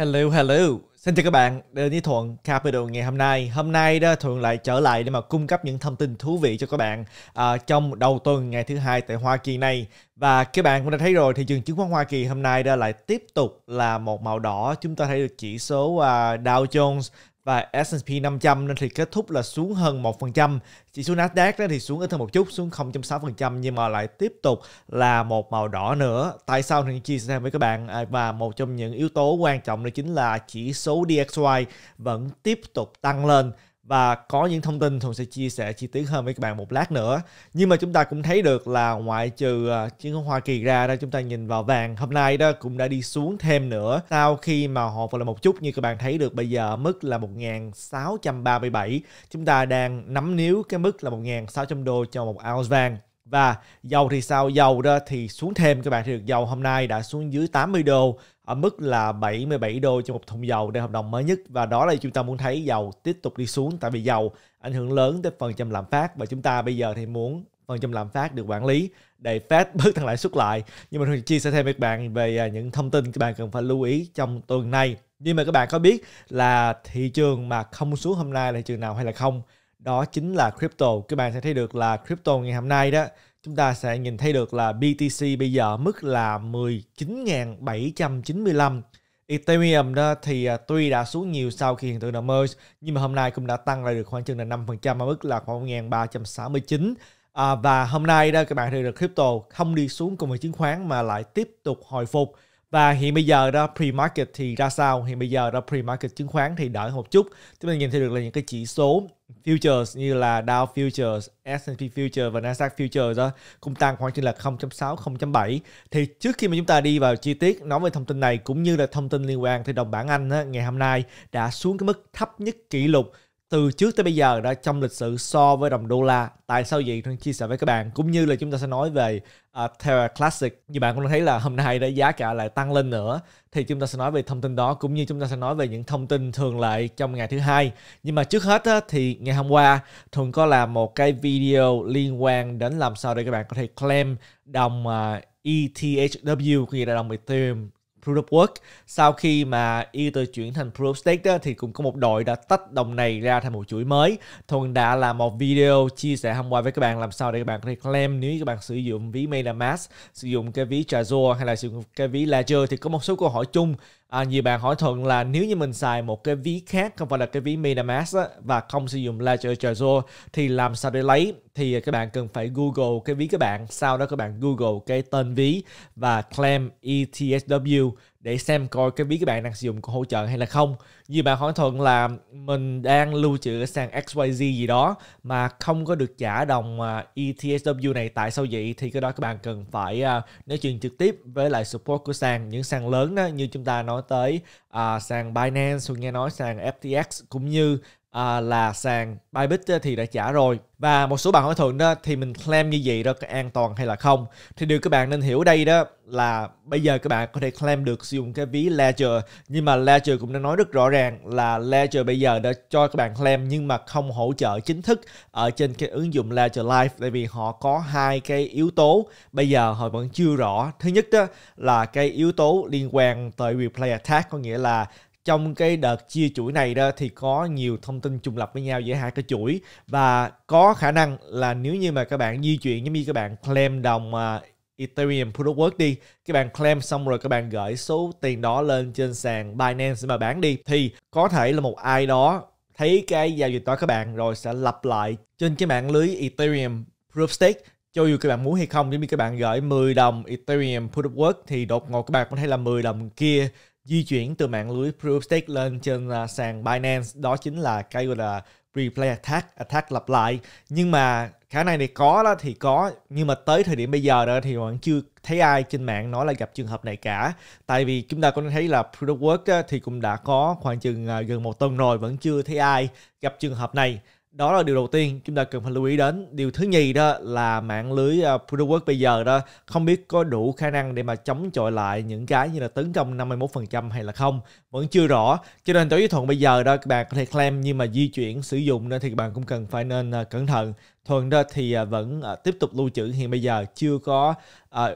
Hello, hello. Xin chào các bạn đến với Thuận Capital ngày hôm nay. Hôm nay đó Thuận lại trở lại để mà cung cấp những thông tin thú vị cho các bạn à, trong đầu tuần ngày thứ hai tại Hoa Kỳ này. Và các bạn cũng đã thấy rồi thị trường chứng khoán Hoa Kỳ hôm nay đã lại tiếp tục là một màu đỏ. Chúng ta thấy được chỉ số à, Dow Jones và S&P 500 nên thì kết thúc là xuống hơn 1%. Chỉ số Nasdaq đó thì xuống ít hơn một chút, xuống 0.6% nhưng mà lại tiếp tục là một màu đỏ nữa. Tại sao thì chia sẻ với các bạn à, và một trong những yếu tố quan trọng đó chính là chỉ số DXY vẫn tiếp tục tăng lên và có những thông tin thường sẽ chia sẻ chi tiết hơn với các bạn một lát nữa. Nhưng mà chúng ta cũng thấy được là ngoại trừ à, chứng Hoa Kỳ ra đó chúng ta nhìn vào vàng hôm nay đó cũng đã đi xuống thêm nữa sau khi mà họ vừa là một chút như các bạn thấy được bây giờ mức là 1637 chúng ta đang nắm níu cái mức là 1.600 đô cho một ounce vàng và dầu thì sao? Dầu đó thì xuống thêm các bạn thì được dầu hôm nay đã xuống dưới 80 đô ở mức là 77 đô cho một thùng dầu để hợp đồng mới nhất và đó là chúng ta muốn thấy dầu tiếp tục đi xuống tại vì dầu ảnh hưởng lớn tới phần trăm lạm phát và chúng ta bây giờ thì muốn phần trăm lạm phát được quản lý để Fed bước tăng lãi suất lại. Nhưng mà tôi chia sẻ thêm với các bạn về à, những thông tin các bạn cần phải lưu ý trong tuần này. Nhưng mà các bạn có biết là thị trường mà không xuống hôm nay là thị trường nào hay là không? đó chính là crypto. Các bạn sẽ thấy được là crypto ngày hôm nay đó chúng ta sẽ nhìn thấy được là BTC bây giờ mức là 19.795 Ethereum đó thì à, tuy đã xuống nhiều sau khi hiện tượng đã merge nhưng mà hôm nay cũng đã tăng lại được khoảng chừng là 5% ở mức là khoảng 1.369 à, và hôm nay đó các bạn thấy được crypto không đi xuống cùng với chứng khoán mà lại tiếp tục hồi phục và hiện bây giờ đó pre-market thì ra sao? Hiện bây giờ đó pre-market chứng khoán thì đỡ một chút. Chúng ta nhìn thấy được là những cái chỉ số futures như là Dow futures, S&P futures và Nasdaq futures đó cũng tăng khoảng chừng là 0.6, 0.7. Thì trước khi mà chúng ta đi vào chi tiết nói về thông tin này cũng như là thông tin liên quan thì đồng bảng Anh á, ngày hôm nay đã xuống cái mức thấp nhất kỷ lục từ trước tới bây giờ đã trong lịch sử so với đồng đô la tại sao vậy Trân chia sẻ với các bạn cũng như là chúng ta sẽ nói về uh, Terra Classic như bạn cũng thấy là hôm nay đã giá cả lại tăng lên nữa thì chúng ta sẽ nói về thông tin đó cũng như chúng ta sẽ nói về những thông tin thường lệ trong ngày thứ hai nhưng mà trước hết á, thì ngày hôm qua thuận có làm một cái video liên quan đến làm sao để các bạn có thể claim đồng uh, à, e ETHW có nghĩa là đồng Ethereum Proof of Work. Sau khi mà Ether chuyển thành Proof of Stake đó, thì cũng có một đội đã tách đồng này ra thành một chuỗi mới. Thuần đã làm một video chia sẻ hôm qua với các bạn làm sao để các bạn có thể claim nếu các bạn sử dụng ví MetaMask, sử dụng cái ví Trezor hay là sử dụng cái ví Ledger thì có một số câu hỏi chung À, nhiều bạn hỏi thuận là nếu như mình xài một cái ví khác không phải là cái ví MetaMask á, và không sử dụng Ledger Trezor thì làm sao để lấy thì các bạn cần phải Google cái ví các bạn sau đó các bạn Google cái tên ví và claim ETSW để xem coi cái biết các bạn đang sử dụng có hỗ trợ hay là không. Như bạn hỏi thuận là mình đang lưu trữ sàn XYZ gì đó mà không có được trả đồng à, ETSW này tại sao vậy thì cái đó các bạn cần phải à, nói chuyện trực tiếp với lại support của sàn những sàn lớn đó như chúng ta nói tới uh, à, sàn Binance, nghe nói sàn FTX cũng như à, là sàn Bybit ờ, thì đã trả rồi và một số bạn hỏi thường đó thì mình claim như vậy đó có an toàn hay là không thì điều các bạn nên hiểu đây đó là bây giờ các bạn có thể claim được sử dụng cái ví Ledger nhưng mà Ledger cũng đã nói rất rõ ràng là Ledger bây giờ đã cho các bạn claim nhưng mà không hỗ trợ chính thức ở trên cái ứng dụng Ledger Live tại vì họ có hai cái yếu tố bây giờ họ vẫn chưa rõ thứ nhất đó là cái yếu tố liên quan tới replay attack có nghĩa là trong cái đợt chia chuỗi này đó thì có nhiều thông tin trùng lập với nhau giữa hai cái chuỗi và có khả năng là nếu như mà các bạn di chuyển giống như các bạn claim đồng uh, Ethereum Product Work đi các bạn claim xong rồi các bạn gửi số tiền đó lên trên sàn Binance mà bán đi thì có thể là một ai đó thấy cái giao dịch đó các bạn rồi sẽ lặp lại trên cái mạng lưới Ethereum Proof Stake cho dù các bạn muốn hay không, nếu như các bạn gửi 10 đồng Ethereum Proof of Work thì đột ngột các bạn có thể là 10 đồng kia di chuyển từ mạng lưới Proofstake lên trên à, sàn Binance đó chính là cái gọi là replay attack attack lặp lại nhưng mà khả năng này có đó thì có nhưng mà tới thời điểm bây giờ đó thì vẫn chưa thấy ai trên mạng nói là gặp trường hợp này cả tại vì chúng ta cũng thấy là Proof of Work thì cũng đã có khoảng chừng à, gần một tuần rồi vẫn chưa thấy ai gặp trường hợp này đó là điều đầu tiên chúng ta cần phải lưu ý đến điều thứ nhì đó là mạng lưới à, Prowork bây giờ đó không biết có đủ khả năng để mà chống chọi lại những cái như là tấn công 51% hay là không vẫn chưa rõ cho nên tối thuận bây giờ đó các bạn có thể claim nhưng mà di chuyển sử dụng nên thì các bạn cũng cần phải nên à, cẩn thận thuận đó thì à, vẫn tiếp tục lưu trữ hiện bây giờ chưa có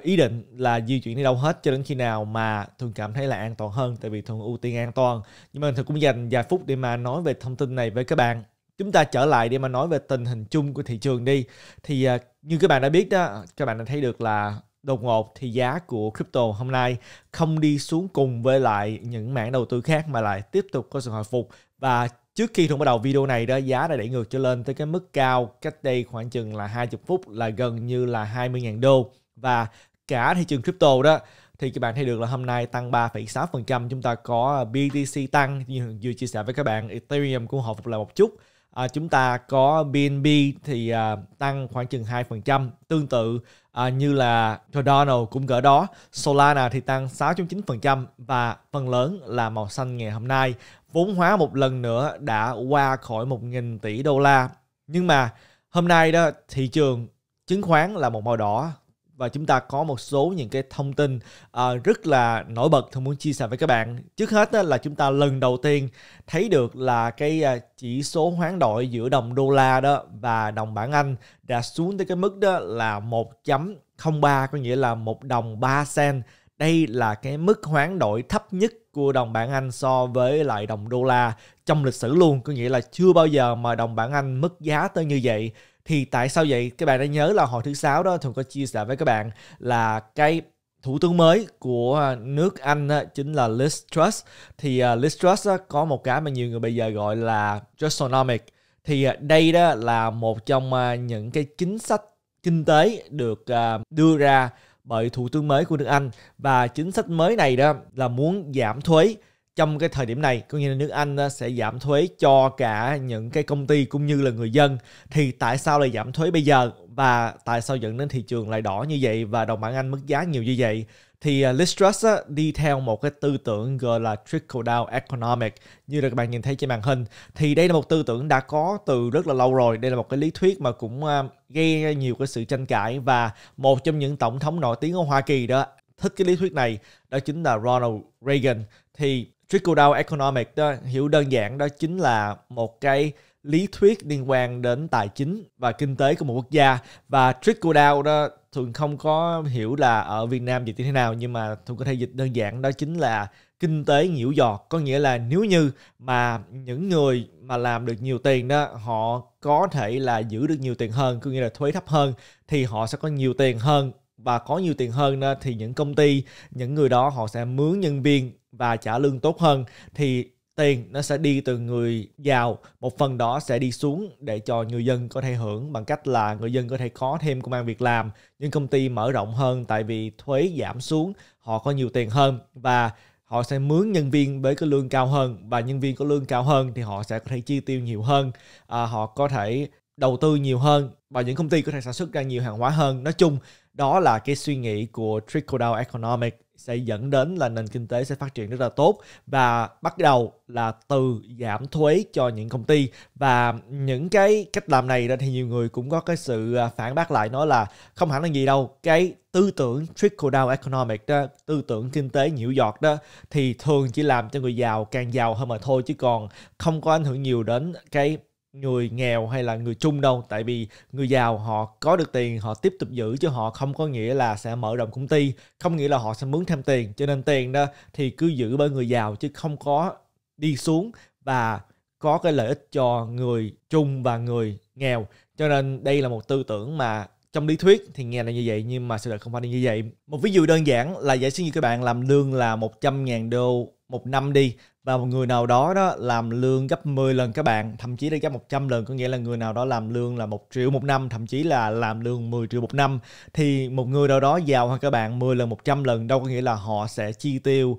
ý định là di chuyển đi đâu hết cho đến khi nào mà thuận cảm thấy là an toàn hơn tại vì thuận ưu tiên an toàn nhưng mà thuận cũng dành vài phút để mà nói về thông tin này với các bạn chúng ta trở lại để mà nói về tình hình chung của thị trường đi thì à, như các bạn đã biết đó các bạn đã thấy được là đột ngột thì giá của crypto hôm nay không đi xuống cùng với lại những mảng đầu tư khác mà lại tiếp tục có sự hồi phục và trước khi Thuận bắt đầu video này đó giá đã đẩy ngược trở lên tới cái mức cao cách đây khoảng chừng là 20 phút là gần như là 20.000 đô và cả thị trường crypto đó thì các bạn thấy được là hôm nay tăng 3,6% chúng ta có à, BTC tăng như vừa chia sẻ với các bạn Ethereum cũng hồi phục lại một chút à, chúng ta có BNB thì à, tăng khoảng chừng 2%, tương tự à, như là Cardano cũng gỡ đó, Solana thì tăng 6.9% và phần lớn là màu xanh ngày hôm nay. Vốn hóa một lần nữa đã qua khỏi 1.000 tỷ đô la. Nhưng mà hôm nay đó thị trường chứng khoán là một màu đỏ và chúng ta có một số những cái thông tin uh, rất là nổi bật tôi muốn chia sẻ với các bạn trước hết uh, là chúng ta lần đầu tiên thấy được là cái uh, chỉ số hoán đổi giữa đồng đô la đó và đồng bảng Anh đã xuống tới cái mức đó là 1.03 có nghĩa là một đồng 3 sen đây là cái mức hoán đổi thấp nhất của đồng bảng Anh so với lại đồng đô la trong lịch sử luôn có nghĩa là chưa bao giờ mà đồng bảng Anh mất giá tới như vậy thì tại sao vậy các bạn đã nhớ là hồi thứ sáu đó thường có chia sẻ với các bạn là cái thủ tướng mới của nước Anh chính là Liz Truss thì uh, Liz Truss có một cái mà nhiều người bây giờ gọi là Trussonomic thì uh, đây đó là một trong uh, những cái chính sách kinh tế được uh, đưa ra bởi thủ tướng mới của nước Anh và chính sách mới này đó là muốn giảm thuế trong cái thời điểm này có nghĩa là nước Anh ờ, sẽ giảm thuế cho cả những cái công ty cũng như là người dân thì tại sao lại giảm thuế bây giờ và tại sao dẫn đến thị trường lại đỏ như vậy và đồng bảng Anh mất giá nhiều như vậy thì ờ, Liz Truss đi theo một cái tư tưởng gọi là trickle down economic như là các bạn nhìn thấy trên màn hình thì đây là một tư tưởng đã có từ rất là lâu rồi đây là một cái lý thuyết mà cũng ờ, gây nhiều cái sự tranh cãi và một trong những tổng thống nổi tiếng ở Hoa Kỳ đó thích cái lý thuyết này đó chính là Ronald Reagan thì trickle down economic đó hiểu đơn giản đó chính là một cái lý thuyết liên quan đến tài chính và kinh tế của một quốc gia và trickle down đó thường không có hiểu là ở Việt Nam dịch như thế nào nhưng mà thường có thể dịch đơn giản đó chính là kinh tế nhiễu giọt có nghĩa là nếu như mà những người mà làm được nhiều tiền đó họ có thể là giữ được nhiều tiền hơn có nghĩa là thuế thấp hơn thì họ sẽ có nhiều tiền hơn và có nhiều tiền hơn thì những công ty những người đó họ sẽ mướn nhân viên và trả lương tốt hơn thì tiền nó sẽ đi từ người giàu một phần đó sẽ đi xuống để cho người dân có thể hưởng bằng cách là người dân có thể có thêm công an việc làm những công ty mở rộng hơn tại vì thuế giảm xuống họ có nhiều tiền hơn và họ sẽ mướn nhân viên với cái lương cao hơn và nhân viên có lương cao hơn thì họ sẽ có thể chi tiêu nhiều hơn à, họ có thể đầu tư nhiều hơn và những công ty có thể sản xuất ra nhiều hàng hóa hơn nói chung đó là cái suy nghĩ của trickle down economic sẽ dẫn đến là nền kinh tế sẽ phát triển rất là tốt và bắt đầu là từ giảm thuế cho những công ty và những cái cách làm này thì nhiều người cũng có cái sự à, phản bác lại nói là không hẳn là gì đâu cái tư tưởng trickle down economic đó tư tưởng kinh tế nhiễu giọt đó thì thường chỉ làm cho người giàu càng giàu hơn mà thôi chứ còn không có ảnh hưởng nhiều đến cái người nghèo hay là người chung đâu tại vì người giàu họ có được tiền họ tiếp tục giữ chứ họ không có nghĩa là sẽ mở rộng công ty không nghĩa là họ sẽ mướn thêm tiền cho nên tiền đó thì cứ giữ bởi người giàu chứ không có đi xuống và có cái lợi ích cho người chung và người nghèo cho nên đây là một tư tưởng mà trong lý thuyết thì nghe là như vậy nhưng mà sự thật không phải như vậy một ví dụ đơn giản là giả sử như các bạn làm lương là 100.000 đô một năm đi và một người nào đó đó làm lương gấp 10 lần các bạn thậm chí là gấp 100 lần có nghĩa là người nào đó làm lương là một triệu một năm thậm chí là làm lương 10 triệu một năm thì một người nào đó giàu hơn các bạn 10 lần 100 lần đâu có nghĩa là họ sẽ chi tiêu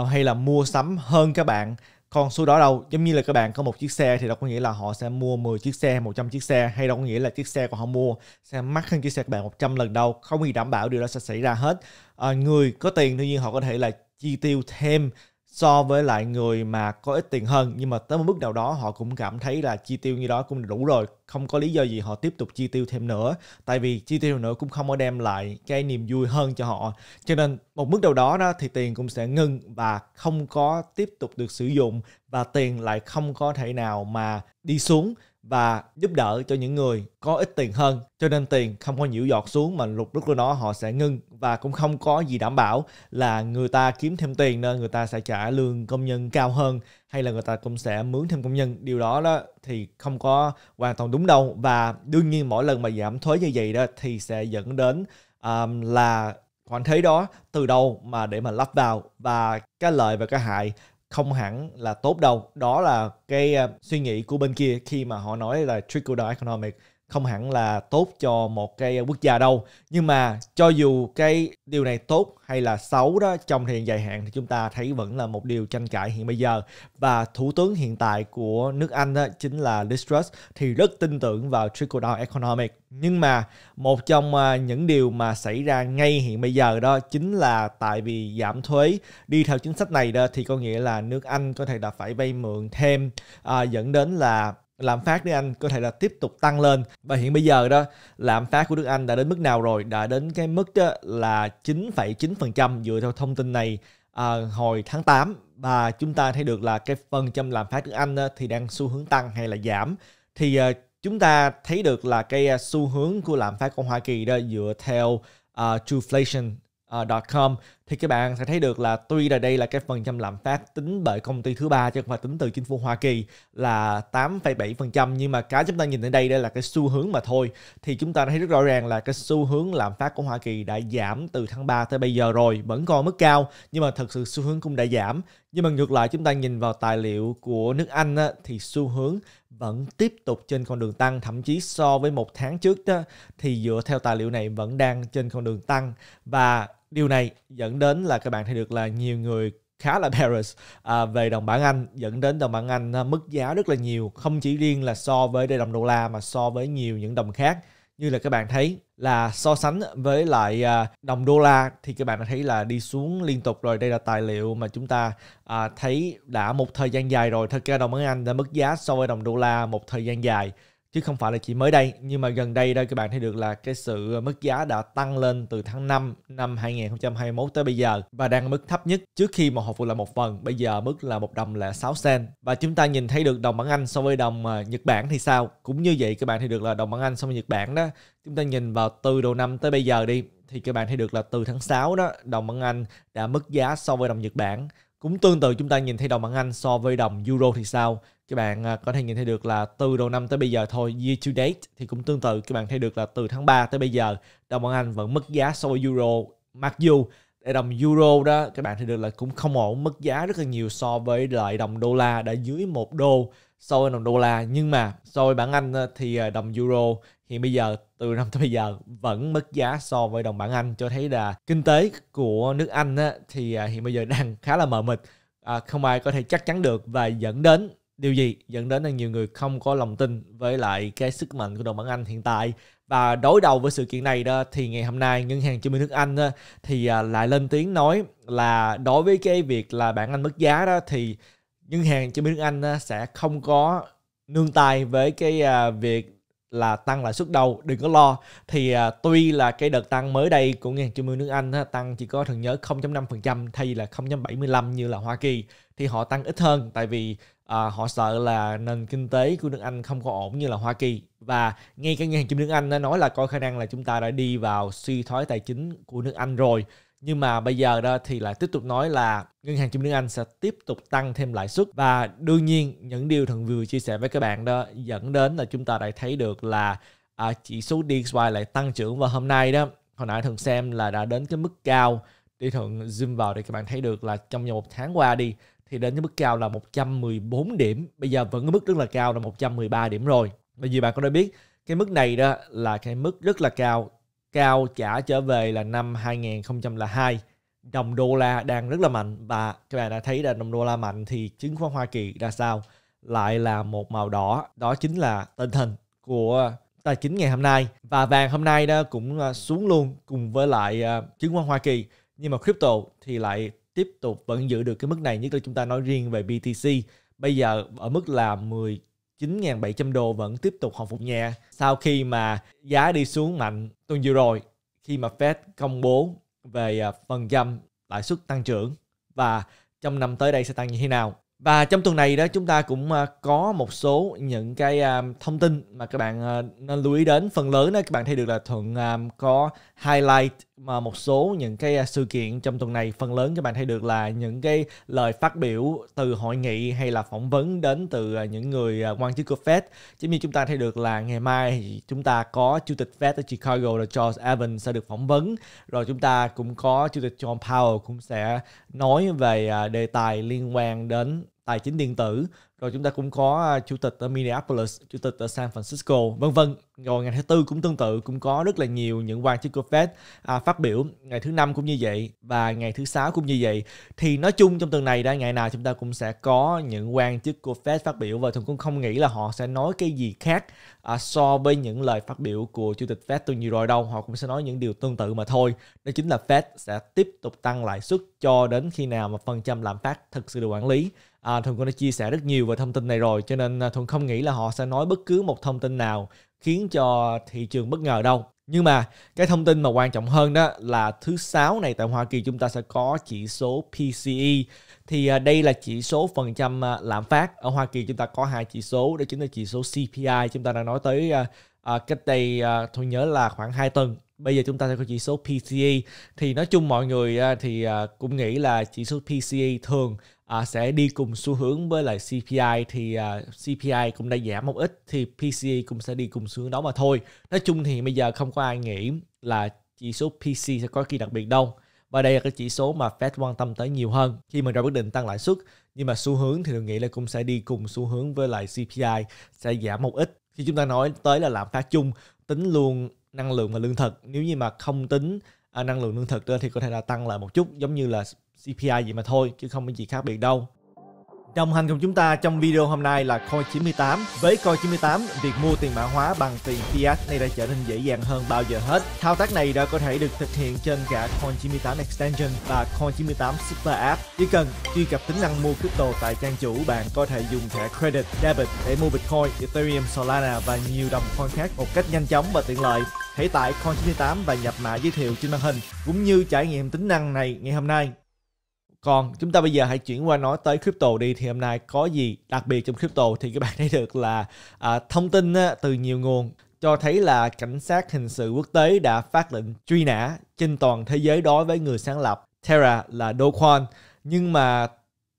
uh, hay là mua sắm hơn các bạn con số đó đâu giống như là các bạn có một chiếc xe thì đâu có nghĩa là họ sẽ mua 10 chiếc xe 100 chiếc xe hay đâu có nghĩa là chiếc xe của họ mua sẽ mắc hơn chiếc xe của bạn 100 lần đâu không gì đảm bảo điều đó sẽ xảy ra hết à, người có tiền tuy nhiên họ có thể là chi tiêu thêm so với lại người mà có ít tiền hơn nhưng mà tới một mức nào đó họ cũng cảm thấy là chi tiêu như đó cũng đủ rồi không có lý do gì họ tiếp tục chi tiêu thêm nữa tại vì chi tiêu nữa cũng không có đem lại cái niềm vui hơn cho họ cho nên một mức nào đó đó thì tiền cũng sẽ ngưng và không có tiếp tục được sử dụng và tiền lại không có thể nào mà đi xuống và giúp đỡ cho những người có ít tiền hơn cho nên tiền không có nhiễu giọt xuống mà lục lúc của nó họ sẽ ngưng và cũng không có gì đảm bảo là người ta kiếm thêm tiền nên người ta sẽ trả lương công nhân cao hơn hay là người ta cũng sẽ mướn thêm công nhân điều đó đó thì không có hoàn toàn đúng đâu và đương nhiên mỗi lần mà giảm thuế như vậy đó thì sẽ dẫn đến um, là khoản thuế đó từ đâu mà để mà lắp vào và cái lợi và cái hại không hẳn là tốt đâu đó là cái ờ, suy nghĩ của bên kia khi mà họ nói là trickle down economic không hẳn là tốt cho một cái quốc gia đâu nhưng mà cho dù cái điều này tốt hay là xấu đó trong thời gian dài hạn thì chúng ta thấy vẫn là một điều tranh cãi hiện bây giờ và thủ tướng hiện tại của nước Anh đó chính là Liz Truss thì rất tin tưởng vào trickle down economic nhưng mà một trong à, những điều mà xảy ra ngay hiện bây giờ đó chính là tại vì giảm thuế đi theo chính sách này đó thì có nghĩa là nước Anh có thể đã phải vay mượn thêm à, dẫn đến là lạm phát nước Anh có thể là tiếp tục tăng lên và hiện bây giờ đó lạm phát của nước Anh đã đến mức nào rồi đã đến cái mức đó là 9,9% dựa theo thông tin này à, hồi tháng 8 và chúng ta thấy được là cái phần trăm lạm phát nước Anh đó, thì đang xu hướng tăng hay là giảm thì à, chúng ta thấy được là cái à, xu hướng của lạm phát của Hoa Kỳ đó dựa theo uh, à, trueflation.com à, thì các bạn sẽ thấy được là tuy là đây là cái phần trăm lạm phát tính bởi công ty thứ ba chứ không phải tính từ chính phủ Hoa Kỳ là 8,7% nhưng mà cái chúng ta nhìn ở đây đây là cái xu hướng mà thôi thì chúng ta thấy rất rõ ràng là cái xu hướng lạm phát của Hoa Kỳ đã giảm từ tháng 3 tới bây giờ rồi vẫn còn mức cao nhưng mà thật sự xu hướng cũng đã giảm nhưng mà ngược lại chúng ta nhìn vào tài liệu của nước Anh á, thì xu hướng vẫn tiếp tục trên con đường tăng thậm chí so với một tháng trước đó, thì dựa theo tài liệu này vẫn đang trên con đường tăng và điều này dẫn đến là các bạn thấy được là nhiều người khá là bearish à, về đồng bảng Anh dẫn đến đồng bảng Anh à, mất giá rất là nhiều không chỉ riêng là so với đồng đô la mà so với nhiều những đồng khác như là các bạn thấy là so sánh với lại à, đồng đô la thì các bạn đã thấy là đi xuống liên tục rồi đây là tài liệu mà chúng ta à, thấy đã một thời gian dài rồi thật ra đồng bảng Anh đã mất giá so với đồng đô la một thời gian dài chứ không phải là chỉ mới đây nhưng mà gần đây đây các bạn thấy được là cái sự mức giá đã tăng lên từ tháng 5 năm 2021 tới bây giờ và đang ở mức thấp nhất trước khi mà hồi phục là một phần bây giờ mức là một đồng là 6 sen và chúng ta nhìn thấy được đồng bảng Anh so với đồng à, Nhật Bản thì sao cũng như vậy các bạn thấy được là đồng bảng Anh so với Nhật Bản đó chúng ta nhìn vào từ đầu năm tới bây giờ đi thì các bạn thấy được là từ tháng 6 đó đồng bảng Anh đã mất giá so với đồng Nhật Bản cũng tương tự chúng ta nhìn thấy đồng bảng Anh so với đồng euro thì sao? Các bạn à, có thể nhìn thấy được là từ đầu năm tới bây giờ thôi, year to date thì cũng tương tự các bạn thấy được là từ tháng 3 tới bây giờ đồng bảng Anh vẫn mất giá so với euro. Mặc dù để đồng euro đó các bạn thấy được là cũng không ổn mất giá rất là nhiều so với lại đồng đô la đã dưới một đô so với đồng đô la nhưng mà so với bảng Anh ờ, thì ờ, đồng euro hiện bây giờ từ năm tới bây giờ vẫn mất giá so với đồng bảng Anh cho thấy là kinh tế của nước Anh thì ờ, hiện bây giờ đang khá là mờ mịt à, không ai có thể chắc chắn được và dẫn đến điều gì dẫn đến là nhiều người không có lòng tin với lại cái sức mạnh của đồng bảng Anh hiện tại và đối đầu với sự kiện này đó thì ngày hôm nay ngân hàng trung minh nước Anh thì lại lên tiếng nói là đối với cái việc là bảng Anh mất giá đó thì nhưng hàng chế biến nước Anh sẽ không có nương tay với cái à, việc là tăng lãi suất đâu đừng có lo thì à, tuy là cái đợt tăng mới đây của ngân hàng trung ương nước Anh tăng chỉ có thường nhớ 0.5% thay vì là 0.75 như là Hoa Kỳ thì họ tăng ít hơn tại vì à, họ sợ là nền kinh tế của nước Anh không có ổn như là Hoa Kỳ và ngay cả ngân hàng trung ương nước Anh đã nói là coi khả năng là chúng ta đã đi vào suy thoái tài chính của nước Anh rồi nhưng mà bây giờ đó thì lại tiếp tục nói là ngân hàng trung ương anh sẽ tiếp tục tăng thêm lãi suất và đương nhiên những điều thần vừa chia sẻ với các bạn đó dẫn đến là chúng ta đã thấy được là à, chỉ số DXY lại tăng trưởng và hôm nay đó hồi nãy thường xem là đã đến cái mức cao đi thuận zoom vào để các bạn thấy được là trong vòng một tháng qua đi thì đến cái mức cao là 114 điểm bây giờ vẫn ở mức rất là cao là 113 điểm rồi bởi vì bạn có đã biết cái mức này đó là cái mức rất là cao cao trả trở về là năm 2002 đồng đô la đang rất là mạnh và các bạn đã thấy là đồng đô la mạnh thì chứng khoán Hoa Kỳ ra sao lại là một màu đỏ đó chính là tình hình của tài chính ngày hôm nay và vàng hôm nay đó cũng à, xuống luôn cùng với lại à, chứng khoán Hoa Kỳ nhưng mà crypto thì lại tiếp tục vẫn giữ được cái mức này nhất là chúng ta nói riêng về BTC bây giờ ở mức là 10 9.700 đô vẫn tiếp tục hồi phục nhẹ sau khi mà giá đi xuống mạnh tuần vừa rồi khi mà Fed công bố về à, phần trăm lãi suất tăng trưởng và trong năm tới đây sẽ tăng như thế nào. Và trong tuần này đó chúng ta cũng à, có một số những cái à, thông tin mà các bạn à, nên lưu ý đến. Phần lớn đó các bạn thấy được là Thuận có highlight mà một số những cái sự kiện trong tuần này. Phần lớn các bạn thấy được là những cái lời phát biểu từ hội nghị hay là phỏng vấn đến từ những người quan chức của Fed. Giống như chúng ta thấy được là ngày mai chúng ta có Chủ tịch Fed ở Chicago là Charles Evans sẽ được phỏng vấn. Rồi chúng ta cũng có Chủ tịch John Powell cũng sẽ nói về đề tài liên quan đến tài chính điện tử rồi chúng ta cũng có à, chủ tịch ở Minneapolis chủ tịch ở San Francisco vân vân rồi ngày thứ tư cũng tương tự cũng có rất là nhiều những quan chức của Fed à, phát biểu ngày thứ năm cũng như vậy và ngày thứ sáu cũng như vậy thì nói chung trong tuần này đã ngày nào chúng ta cũng sẽ có những quan chức của Fed phát biểu và tôi cũng không nghĩ là họ sẽ nói cái gì khác à, so với những lời phát biểu của chủ tịch Fed tuần nhiều rồi đâu họ cũng sẽ nói những điều tương tự mà thôi đó chính là Fed sẽ tiếp tục tăng lãi suất cho đến khi nào mà phần trăm lạm phát thực sự được quản lý à, Thuần cũng đã chia sẻ rất nhiều về thông tin này rồi cho nên à, Thuần không nghĩ là họ sẽ nói bất cứ một thông tin nào khiến cho thị trường bất ngờ đâu. Nhưng mà cái thông tin mà quan trọng hơn đó là thứ sáu này tại Hoa Kỳ chúng ta sẽ có chỉ số PCE thì à, đây là chỉ số phần trăm à, lạm phát ở Hoa Kỳ chúng ta có hai chỉ số đó chính là chỉ số CPI chúng ta đã nói tới à, cách đây à, tôi nhớ là khoảng 2 tuần bây giờ chúng ta sẽ có chỉ số PCE thì nói chung mọi người à, thì à, cũng nghĩ là chỉ số PCE thường à, sẽ đi cùng xu hướng với lại CPI thì à, CPI cũng đã giảm một ít thì PCE cũng sẽ đi cùng xu hướng đó mà thôi. Nói chung thì bây giờ không có ai nghĩ là chỉ số PC sẽ có kỳ đặc biệt đâu. Và đây là cái chỉ số mà Fed quan tâm tới nhiều hơn khi mà ra quyết định tăng lãi suất. Nhưng mà xu hướng thì tôi nghĩ là cũng sẽ đi cùng xu hướng với lại CPI sẽ giảm một ít. Khi chúng ta nói tới là lạm phát chung, tính luôn năng lượng và lương thực. Nếu như mà không tính à, năng lượng lương thực đó thì có thể là tăng lại một chút giống như là CPI vậy mà thôi chứ không có gì khác biệt đâu Đồng hành cùng chúng ta trong video hôm nay là Coin 98. Với Coin 98, việc mua tiền mã hóa bằng tiền fiat này đã trở nên dễ dàng hơn bao giờ hết. Thao tác này đã có thể được thực hiện trên cả Coin 98 Extension và Coin 98 Super App. Chỉ cần truy cập tính năng mua crypto tại trang chủ, bạn có thể dùng thẻ credit, debit để mua Bitcoin, Ethereum, Solana và nhiều đồng coin khác một cách nhanh chóng và tiện lợi thể tại Con 98 và nhập mã giới thiệu trên màn hình cũng như trải nghiệm tính năng này ngày hôm nay. Còn chúng ta bây giờ hãy chuyển qua nói tới crypto đi thì hôm nay có gì đặc biệt trong crypto thì các bạn thấy được là à, thông tin á, từ nhiều nguồn cho thấy là cảnh sát hình sự quốc tế đã phát lệnh truy nã trên toàn thế giới đối với người sáng lập Terra là Do Kwon nhưng mà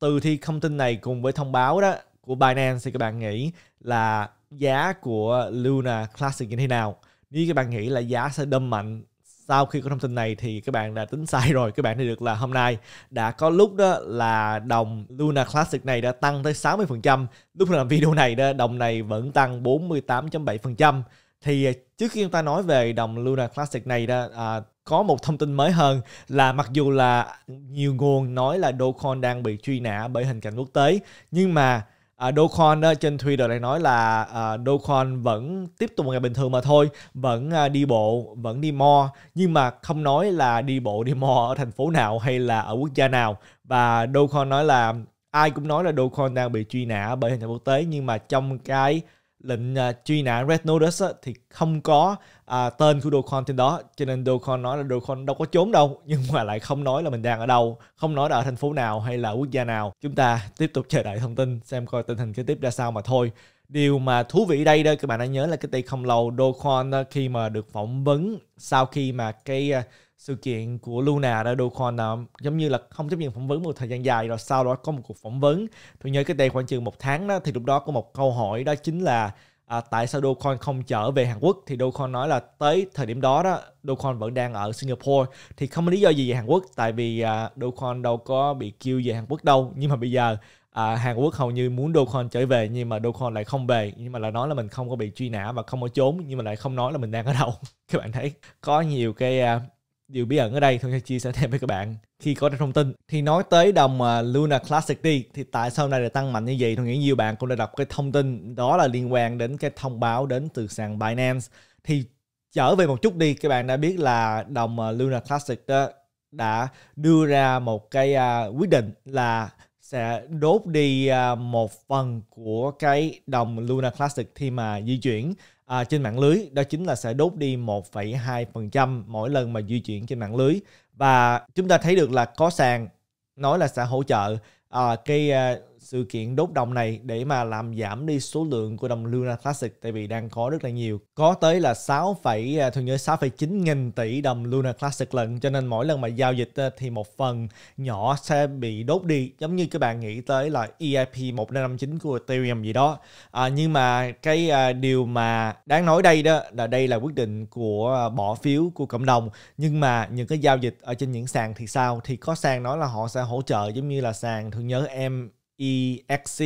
từ thi thông tin này cùng với thông báo đó của Binance thì các bạn nghĩ là giá của Luna Classic như thế nào? nếu các bạn nghĩ là giá sẽ đâm mạnh sau khi có thông tin này thì các bạn đã tính sai rồi các bạn thấy được là hôm nay đã có lúc đó là đồng Luna Classic này đã tăng tới 60% lúc làm video này đó đồng này vẫn tăng 48.7% thì à, trước khi chúng ta nói về đồng Luna Classic này đó à, có một thông tin mới hơn là mặc dù là nhiều nguồn nói là Dogecoin đang bị truy nã bởi hình cảnh quốc tế nhưng mà À, Dogecoin trên Twitter này nói là à, Dogecoin vẫn tiếp tục một ngày bình thường mà thôi, vẫn à, đi bộ, vẫn đi mò, nhưng mà không nói là đi bộ đi mò ở thành phố nào hay là ở quốc gia nào và Dogecoin nói là ai cũng nói là Dogecoin đang bị truy nã bởi hình ảnh quốc tế nhưng mà trong cái lệnh uh, truy nã Red Notice á, thì không có à, tên của Dogecoin trên đó cho nên Dogecoin nói là Dogecoin đâu có trốn đâu nhưng mà lại không nói là mình đang ở đâu không nói là ở thành phố nào hay là quốc gia nào chúng ta tiếp tục chờ đợi thông tin xem coi tình hình kế tiếp ra sao mà thôi điều mà thú vị đây đó các bạn đã nhớ là cái tay không lâu Dogecoin à, khi mà được phỏng vấn sau khi mà cái à, sự kiện của Luna đó Dogecoin à, giống như là không chấp nhận phỏng vấn một thời gian dài rồi sau đó có một cuộc phỏng vấn tôi nhớ cái đây khoảng chừng một tháng đó thì lúc đó có một câu hỏi đó chính là à, tại sao Dogecoin không trở về Hàn Quốc thì Dogecoin nói là tới thời điểm đó đó Dogecoin vẫn đang ở Singapore thì không có lý do gì về Hàn Quốc tại vì à, Dogecoin đâu có bị kêu về Hàn Quốc đâu nhưng mà bây giờ à, Hàn Quốc hầu như muốn Dogecoin trở về nhưng mà Dogecoin lại không về nhưng mà lại nói là mình không có bị truy nã và không có trốn nhưng mà lại không nói là mình đang ở đâu các bạn thấy có nhiều cái à, điều bí ẩn ở đây tôi sẽ chia sẻ thêm với các bạn khi có thông tin thì nói tới đồng à, Luna Classic đi thì tại sao này lại tăng mạnh như vậy tôi nghĩ nhiều bạn cũng đã đọc cái thông tin đó là liên quan đến cái thông báo đến từ sàn Binance thì trở về một chút đi các bạn đã biết là đồng à, Luna Classic đó đã đưa ra một cái uh, quyết định là sẽ đốt đi uh, một phần của cái đồng Luna Classic khi mà di chuyển à, trên mạng lưới đó chính là sẽ đốt đi 1,2% mỗi lần mà di chuyển trên mạng lưới và chúng ta thấy được là có sàn nói là sẽ hỗ trợ à, cái à, sự kiện đốt đồng này để mà làm giảm đi số lượng của đồng Luna Classic tại vì đang có rất là nhiều. Có tới là 6, à, thường nhớ 6,9 nghìn tỷ đồng Luna Classic lần cho nên mỗi lần mà giao dịch à, thì một phần nhỏ sẽ bị đốt đi giống như các bạn nghĩ tới là EIP 1059 của Ethereum gì đó. À, nhưng mà cái à, điều mà đáng nói đây đó là đây là quyết định của à, bỏ phiếu của cộng đồng nhưng mà những cái giao dịch ở trên những sàn thì sao thì có sàn nói là họ sẽ hỗ trợ giống như là sàn thường nhớ em EXC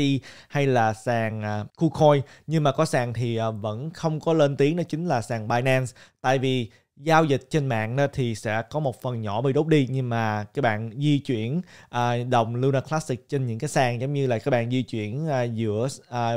hay là sàn à, KuCoin nhưng mà có sàn thì à, vẫn không có lên tiếng đó chính là sàn Binance tại vì giao dịch trên mạng đó thì sẽ có một phần nhỏ bị đốt đi nhưng mà các bạn di chuyển đồng à, Luna Classic trên những cái sàn giống như là các bạn di chuyển giữa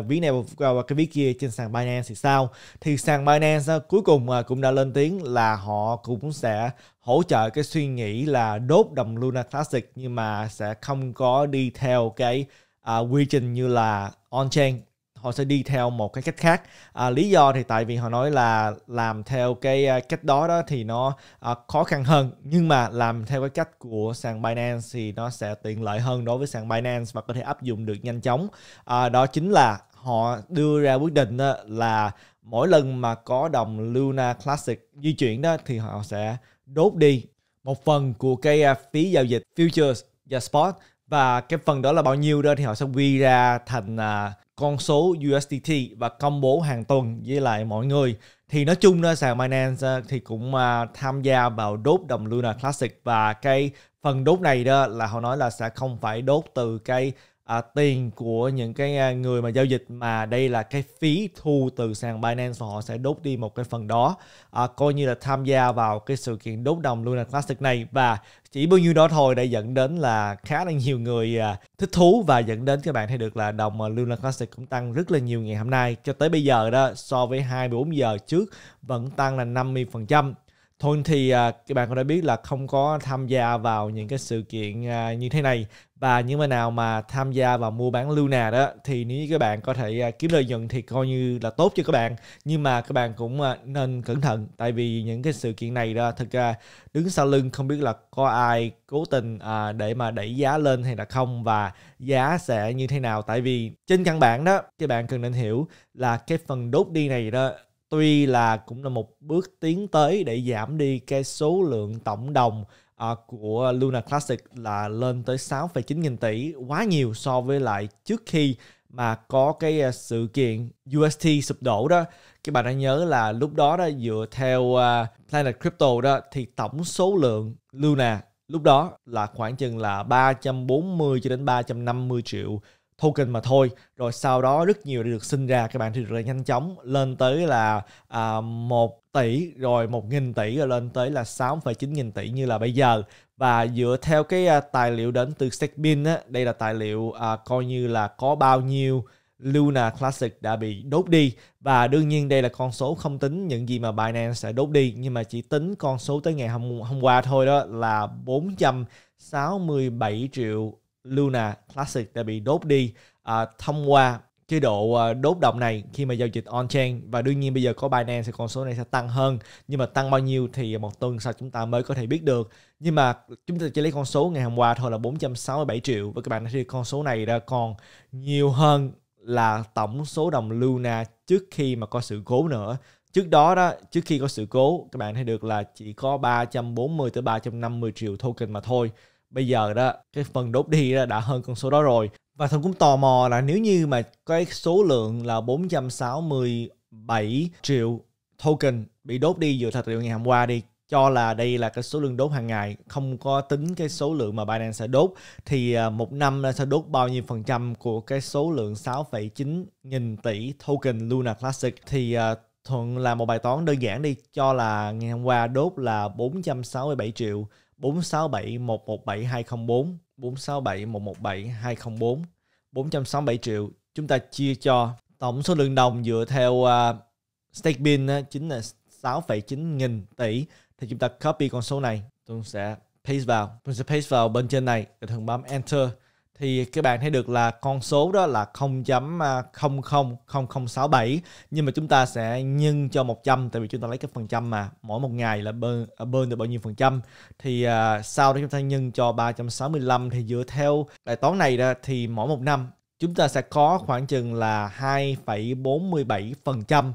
ví này và cái ví kia trên sàn Binance thì sao thì sàn Binance cuối cùng cũng đã lên tiếng là họ cũng sẽ hỗ trợ cái suy nghĩ là đốt đồng Luna Classic nhưng mà sẽ không có đi theo cái à, quy trình như là on chain họ sẽ đi theo một cái cách khác à, lý do thì tại vì họ nói là làm theo cái à, cách đó đó thì nó à, khó khăn hơn nhưng mà làm theo cái cách của sàn Binance thì nó sẽ tiện lợi hơn đối với sàn Binance và có thể áp dụng được nhanh chóng à, đó chính là họ đưa ra quyết định đó là mỗi lần mà có đồng Luna Classic di chuyển đó thì họ sẽ đốt đi một phần của cái à, phí giao dịch futures và spot và cái phần đó là bao nhiêu đó thì họ sẽ quy ra thành à, con số USDT và công bố hàng tuần với lại mọi người thì nói chung đó sàn Binance à, thì cũng à, tham gia vào đốt đồng Luna Classic và cái phần đốt này đó là họ nói là sẽ không phải đốt từ cái à, tiền của những cái à, người mà giao dịch mà đây là cái phí thu từ sàn Binance và họ sẽ đốt đi một cái phần đó à, coi như là tham gia vào cái sự kiện đốt đồng Luna Classic này và chỉ bao nhiêu đó thôi đã dẫn đến là khá là nhiều người à, thích thú và dẫn đến các bạn thấy được là đồng à, Luna Classic cũng tăng rất là nhiều ngày hôm nay cho tới bây giờ đó so với 24 giờ trước vẫn tăng là 50% thôi thì à, các bạn cũng đã biết là không có tham gia vào những cái sự kiện à, như thế này và những bạn nào mà tham gia vào mua bán Luna đó thì nếu như các bạn có thể à, kiếm lợi nhuận thì coi như là tốt cho các bạn nhưng mà các bạn cũng à, nên cẩn thận tại vì những cái sự kiện này đó thực ra đứng sau lưng không biết là có ai cố tình à, để mà đẩy giá lên hay là không và giá sẽ như thế nào tại vì trên căn bản đó các bạn cần nên hiểu là cái phần đốt đi này đó tuy là cũng là một bước tiến tới để giảm đi cái số lượng tổng đồng uh, của Luna Classic là lên tới 6,9 nghìn tỷ quá nhiều so với lại trước khi mà có cái ờ, sự kiện UST sụp đổ đó các bạn đã nhớ là lúc đó đó dựa theo uh, Planet Crypto đó thì tổng số lượng Luna lúc đó là khoảng chừng là 340 cho đến 350 triệu token mà thôi rồi sau đó rất nhiều được sinh ra các bạn thì được nhanh chóng lên tới là à, 1 tỷ rồi 1 nghìn tỷ rồi lên tới là 6,9 nghìn tỷ như là bây giờ và dựa theo cái à, tài liệu đến từ Stackbin á, đây là tài liệu à, coi như là có bao nhiêu Luna Classic đã bị đốt đi và đương nhiên đây là con số không tính những gì mà Binance sẽ đốt đi nhưng mà chỉ tính con số tới ngày hôm, hôm qua thôi đó là 467 triệu Luna Classic đã bị đốt đi à, thông qua chế độ à, đốt đồng này khi mà giao dịch on-chain và đương nhiên bây giờ có Binance thì con số này sẽ tăng hơn nhưng mà tăng bao nhiêu thì một tuần sau chúng ta mới có thể biết được nhưng mà chúng ta chỉ lấy con số ngày hôm qua thôi là 467 triệu và các bạn thấy con số này đã còn nhiều hơn là tổng số đồng Luna trước khi mà có sự cố nữa trước đó đó trước khi có sự cố các bạn thấy được là chỉ có 340 tới 350 triệu token mà thôi bây giờ đó cái phần đốt đi đó đã hơn con số đó rồi và thần cũng tò mò là nếu như mà cái số lượng là 467 triệu token bị đốt đi dựa thật liệu ngày hôm qua đi cho là đây là cái số lượng đốt hàng ngày không có tính cái số lượng mà Binance sẽ đốt thì à, một năm sẽ đốt bao nhiêu phần trăm của cái số lượng 6,9 nghìn tỷ token Luna Classic thì à, Thuận là một bài toán đơn giản đi cho là ngày hôm qua đốt là 467 triệu 467 117 204, 467 117 204, 467 triệu chúng ta chia cho tổng số lượng đồng dựa theo uh, stake pin chính là 6,9 nghìn tỷ thì chúng ta copy con số này tôi sẽ paste vào tôi sẽ paste vào bên trên này rồi thường bấm enter thì các bạn thấy được là con số đó là 0.000067 à, nhưng mà chúng ta sẽ nhân cho 100 tại vì chúng ta lấy cái phần trăm mà mỗi một ngày là burn, à, burn được bao nhiêu phần trăm thì uh, sau đó chúng ta nhân cho 365 thì dựa theo bài toán này đó, thì mỗi một năm chúng ta sẽ có khoảng chừng là 2,47%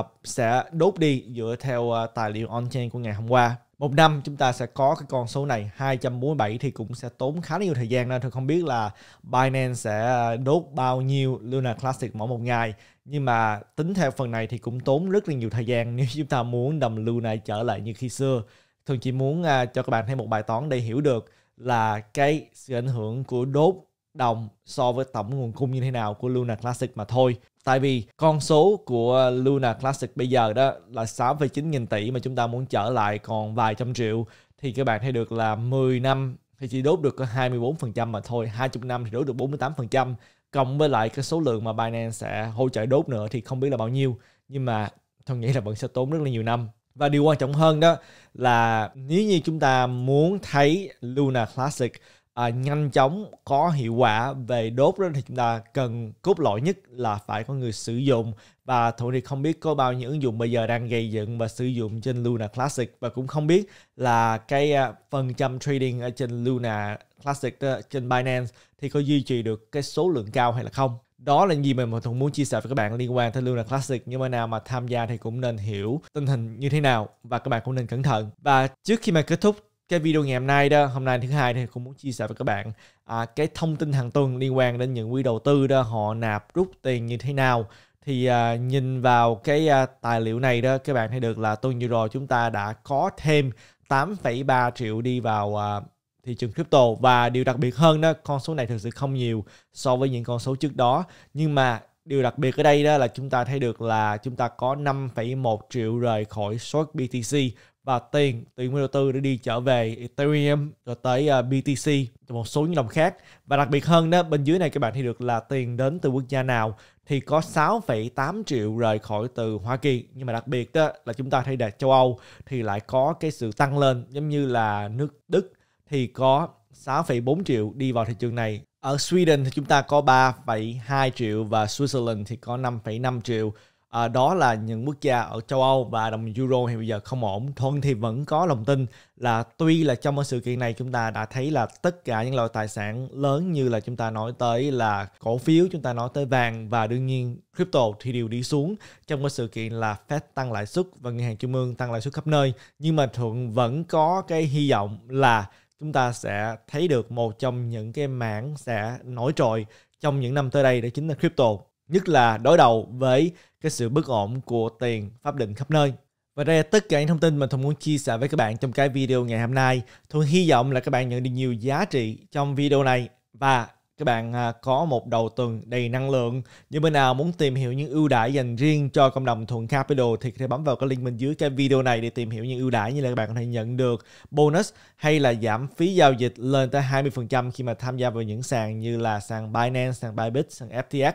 uh, sẽ đốt đi dựa theo uh, tài liệu on-chain của ngày hôm qua một năm chúng ta sẽ có cái con số này 247 thì cũng sẽ tốn khá nhiều thời gian nên tôi không biết là Binance sẽ đốt bao nhiêu Luna Classic mỗi một ngày nhưng mà tính theo phần này thì cũng tốn rất là nhiều thời gian nếu chúng ta muốn đầm Luna trở lại như khi xưa thường chỉ muốn à, cho các bạn thêm một bài toán để hiểu được là cái sự ảnh hưởng của đốt đồng so với tổng nguồn cung như thế nào của Luna Classic mà thôi Tại vì con số của Luna Classic bây giờ đó là 6,9 nghìn tỷ mà chúng ta muốn trở lại còn vài trăm triệu thì các bạn thấy được là 10 năm thì chỉ đốt được có 24% mà thôi, 20 năm thì đốt được 48%, cộng với lại cái số lượng mà Binance sẽ hỗ trợ đốt nữa thì không biết là bao nhiêu, nhưng mà tôi nghĩ là vẫn sẽ tốn rất là nhiều năm. Và điều quan trọng hơn đó là nếu như chúng ta muốn thấy Luna Classic à, nhanh chóng có hiệu quả về đốt đó thì chúng ta cần cốt lõi nhất là phải có người sử dụng và Thuận thì không biết có bao nhiêu ứng dụng bây giờ đang gây dựng và sử dụng trên Luna Classic và cũng không biết là cái à, phần trăm trading ở trên Luna Classic đó, trên Binance thì có duy trì được cái số lượng cao hay là không đó là gì mà Thuận muốn chia sẻ với các bạn liên quan tới Luna Classic nhưng mà nào mà tham gia thì cũng nên hiểu tình hình như thế nào và các bạn cũng nên cẩn thận và trước khi mà kết thúc cái video ngày hôm nay đó hôm nay thứ hai thì cũng muốn chia sẻ với các bạn à, cái thông tin hàng tuần liên quan đến những quỹ đầu tư đó họ nạp rút tiền như thế nào thì à, nhìn vào cái à, tài liệu này đó các bạn thấy được là tuần vừa rồi chúng ta đã có thêm 8,3 triệu đi vào à, thị trường crypto và điều đặc biệt hơn đó con số này thực sự không nhiều so với những con số trước đó nhưng mà điều đặc biệt ở đây đó là chúng ta thấy được là chúng ta có 5,1 triệu rời khỏi short BTC và tiền từ nguyên đầu tư để đi trở về Ethereum rồi tới à, BTC rồi một số những đồng khác và đặc biệt hơn đó bên dưới này các bạn thấy được là tiền đến từ quốc gia nào thì có 6,8 triệu rời khỏi từ Hoa Kỳ nhưng mà đặc biệt đó là chúng ta thấy là châu Âu thì lại có cái sự tăng lên giống như là nước Đức thì có 6,4 triệu đi vào thị trường này ở Sweden thì chúng ta có 3,2 triệu và Switzerland thì có 5,5 triệu à, đó là những quốc gia ở châu Âu và đồng euro hiện bây giờ không ổn Thôn thì vẫn có lòng tin là tuy là trong sự kiện này chúng ta đã thấy là tất cả những loại tài sản lớn như là chúng ta nói tới là cổ phiếu chúng ta nói tới vàng và đương nhiên crypto thì đều đi xuống trong cái sự kiện là Fed tăng lãi suất và ngân hàng trung ương tăng lãi suất khắp nơi nhưng mà thuận vẫn có cái hy vọng là chúng ta sẽ thấy được một trong những cái mảng sẽ nổi trội trong những năm tới đây đó chính là crypto nhất là đối đầu với cái sự bất ổn của tiền pháp định khắp nơi. Và đây là tất cả những thông tin mà Thuận muốn chia sẻ với các bạn trong cái video ngày hôm nay. Thuận hy vọng là các bạn nhận được nhiều giá trị trong video này và các bạn à, có một đầu tuần đầy năng lượng. Như bên nào muốn tìm hiểu những ưu đãi dành riêng cho cộng đồng Thuận Capital thì có thể bấm vào cái link bên dưới cái video này để tìm hiểu những ưu đãi như là các bạn có thể nhận được bonus hay là giảm phí giao dịch lên tới 20% khi mà tham gia vào những sàn như là sàn Binance, sàn Bybit, sàn FTX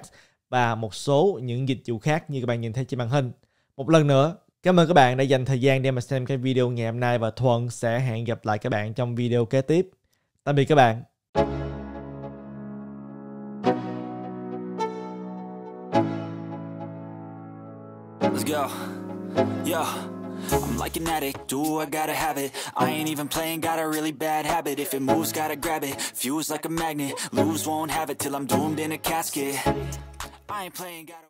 và một số những dịch vụ khác như các bạn nhìn thấy trên màn hình. Một lần nữa, cảm ơn các bạn đã dành thời gian để mà xem cái video ngày hôm nay và Thuận sẽ hẹn gặp lại các bạn trong video kế tiếp. Tạm biệt các bạn. Let's go. I'm like an addict, do I gotta have it I ain't even playing, got a really bad habit If it moves, gotta grab it, fuse like a magnet Lose, won't have it till I'm doomed in a casket I ain't playing, gotta.